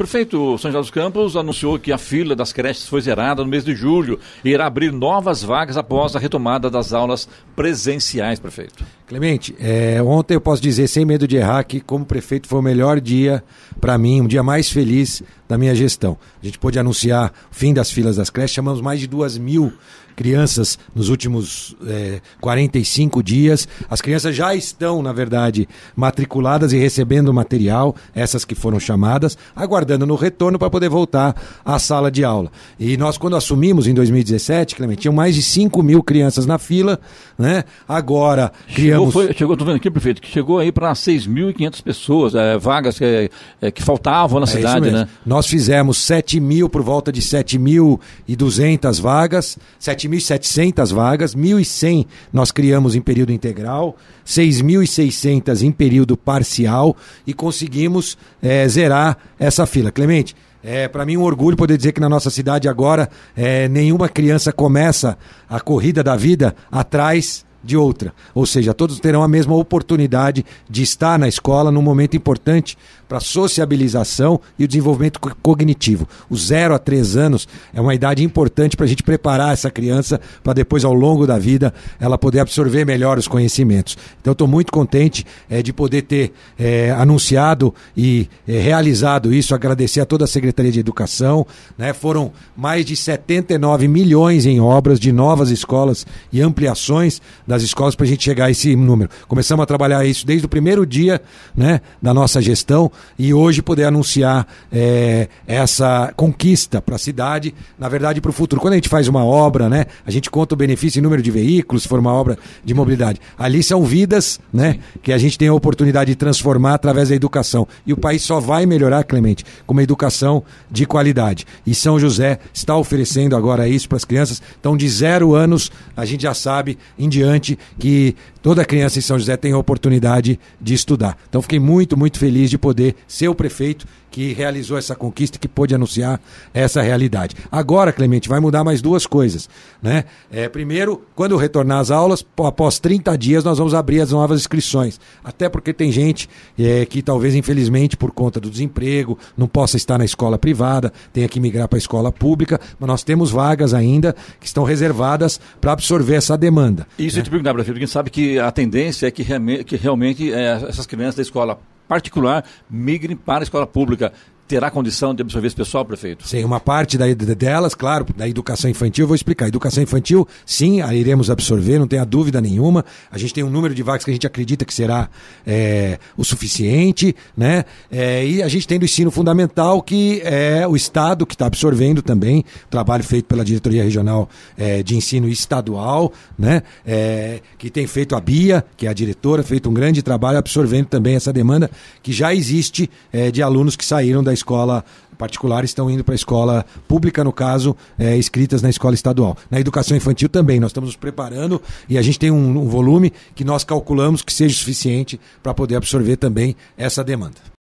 Prefeito São José dos Campos anunciou que a fila das creches foi zerada no mês de julho e irá abrir novas vagas após a retomada das aulas presenciais, prefeito. Clemente, é, ontem eu posso dizer, sem medo de errar, que como prefeito foi o melhor dia para mim, um dia mais feliz da minha gestão. A gente pôde anunciar o fim das filas das creches, chamamos mais de duas mil crianças nos últimos é, 45 dias. As crianças já estão, na verdade, matriculadas e recebendo material, essas que foram chamadas, aguardando no retorno para poder voltar à sala de aula. E nós, quando assumimos em 2017, Clemente, tinham mais de 5 mil crianças na fila, né? Agora criamos Chegou, foi, chegou, tô vendo aqui, prefeito, que chegou aí para 6.500 pessoas, é, vagas é, é, que faltavam na é cidade, né? Nós fizemos 7 mil, por volta de 7.200 vagas, 7.700 vagas, 1.100 nós criamos em período integral, 6.600 em período parcial e conseguimos é, zerar essa fila. Clemente, é para mim um orgulho poder dizer que na nossa cidade agora é, nenhuma criança começa a corrida da vida atrás de outra. Ou seja, todos terão a mesma oportunidade de estar na escola num momento importante para a sociabilização e o desenvolvimento cognitivo. O 0 a 3 anos é uma idade importante para a gente preparar essa criança para depois, ao longo da vida, ela poder absorver melhor os conhecimentos. Então, estou muito contente é, de poder ter é, anunciado e é, realizado isso. Agradecer a toda a Secretaria de Educação. Né? Foram mais de 79 milhões em obras de novas escolas e ampliações das escolas para a gente chegar a esse número. Começamos a trabalhar isso desde o primeiro dia né, da nossa gestão e hoje poder anunciar é, essa conquista para a cidade, na verdade para o futuro. Quando a gente faz uma obra, né, a gente conta o benefício em número de veículos, se for uma obra de mobilidade. Ali são vidas né, que a gente tem a oportunidade de transformar através da educação. E o país só vai melhorar, Clemente, com uma educação de qualidade. E São José está oferecendo agora isso para as crianças. Então, de zero anos, a gente já sabe em diante importante que toda criança em São José tenha a oportunidade de estudar. Então fiquei muito, muito feliz de poder ser o prefeito que realizou essa conquista e que pôde anunciar essa realidade. Agora, Clemente, vai mudar mais duas coisas. Né? É, primeiro, quando retornar às aulas, após 30 dias, nós vamos abrir as novas inscrições. Até porque tem gente é, que talvez, infelizmente, por conta do desemprego, não possa estar na escola privada, tenha que migrar para a escola pública, mas nós temos vagas ainda que estão reservadas para absorver essa demanda. Isso né? É importante perguntar, Brasil, porque a gente sabe que a tendência é que, realmente, que realmente é, essas crianças da escola particular migrem para a escola pública terá condição de absorver esse pessoal, prefeito? Sim, uma parte da, delas, claro, da educação infantil, vou explicar. Educação infantil, sim, iremos absorver, não tenha dúvida nenhuma. A gente tem um número de vagas que a gente acredita que será é, o suficiente, né? É, e a gente tem do ensino fundamental, que é o Estado que está absorvendo também, trabalho feito pela Diretoria Regional é, de Ensino Estadual, né? É, que tem feito a BIA, que é a diretora, feito um grande trabalho absorvendo também essa demanda que já existe é, de alunos que saíram da escola particular estão indo para a escola pública, no caso, é, na escola estadual. Na educação infantil também, nós estamos nos preparando e a gente tem um, um volume que nós calculamos que seja suficiente para poder absorver também essa demanda.